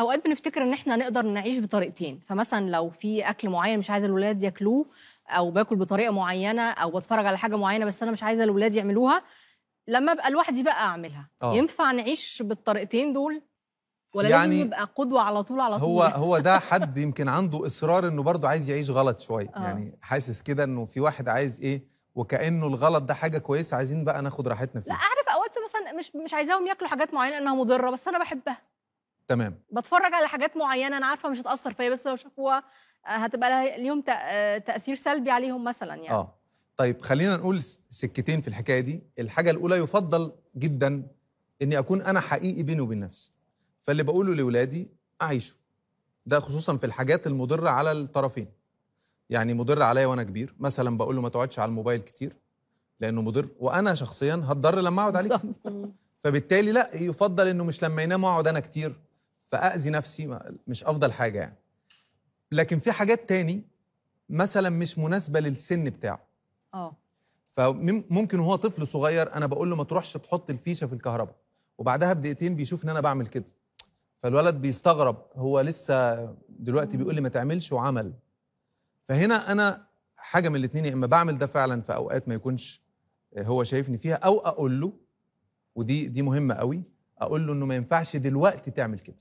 اوقات بنفتكر ان احنا نقدر نعيش بطريقتين فمثلا لو في اكل معين مش عايز الاولاد ياكلوه او باكل بطريقه معينه او بتفرج على حاجه معينه بس انا مش عايزه الاولاد يعملوها لما ابقى لوحدي بقى اعملها أوه. ينفع نعيش بالطريقتين دول ولا يعني لازم يبقى قدوه على طول على طول هو هو ده حد يمكن عنده اصرار انه برضه عايز يعيش غلط شويه آه. يعني حاسس كده انه في واحد عايز ايه وكانه الغلط ده حاجه كويسه عايزين بقى ناخد راحتنا فيه لا اعرف اوقات مثلا مش مش عايزاهم ياكلوا حاجات معينه انها مضره بس انا بحبها تمام بتفرج على حاجات معينه انا عارفه مش هتاثر فيا بس لو شافوها آه، هتبقى ليهم آه، تاثير سلبي عليهم مثلا يعني اه طيب خلينا نقول سكتين في الحكايه دي الحاجه الاولى يفضل جدا اني اكون انا حقيقي بيني وبين نفسي فاللي بقوله لاولادي اعيشه ده خصوصا في الحاجات المضره على الطرفين يعني مضر عليا وانا كبير مثلا بقول له ما تقعدش على الموبايل كتير لانه مضر وانا شخصيا هتضر لما اقعد عليه كتير فبالتالي لا يفضل انه مش لما ينام اقعد انا كتير فاذي نفسي مش افضل حاجه يعني لكن في حاجات تاني مثلا مش مناسبه للسن بتاعه اه فممكن هو طفل صغير انا بقول له ما تروحش تحط الفيشه في الكهرباء وبعدها بدقيقتين بيشوف ان انا بعمل كده فالولد بيستغرب هو لسه دلوقتي بيقول لي ما تعملش وعمل فهنا انا حاجه من الاثنين يا اما بعمل ده فعلا في اوقات ما يكونش هو شايفني فيها او اقول له ودي دي مهمه قوي اقول له انه ما ينفعش دلوقتي تعمل كده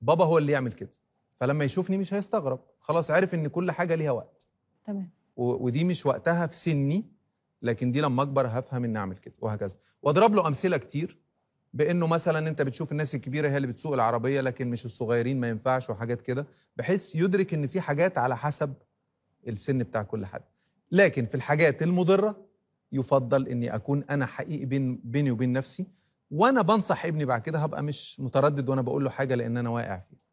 بابا هو اللي يعمل كده فلما يشوفني مش هيستغرب خلاص عرف ان كل حاجه ليها وقت تمام ودي مش وقتها في سني لكن دي لما اكبر هفهم اني اعمل كده وهكذا واضرب له امثله كتير بانه مثلا انت بتشوف الناس الكبيره هي اللي بتسوق العربيه لكن مش الصغيرين ما ينفعش وحاجات كده بحيث يدرك ان في حاجات على حسب السن بتاع كل حد لكن في الحاجات المضره يفضل اني اكون انا حقيقي بين بيني وبين نفسي وانا بنصح ابني بعد كده هبقى مش متردد وانا بقول له حاجه لان انا واقع فيها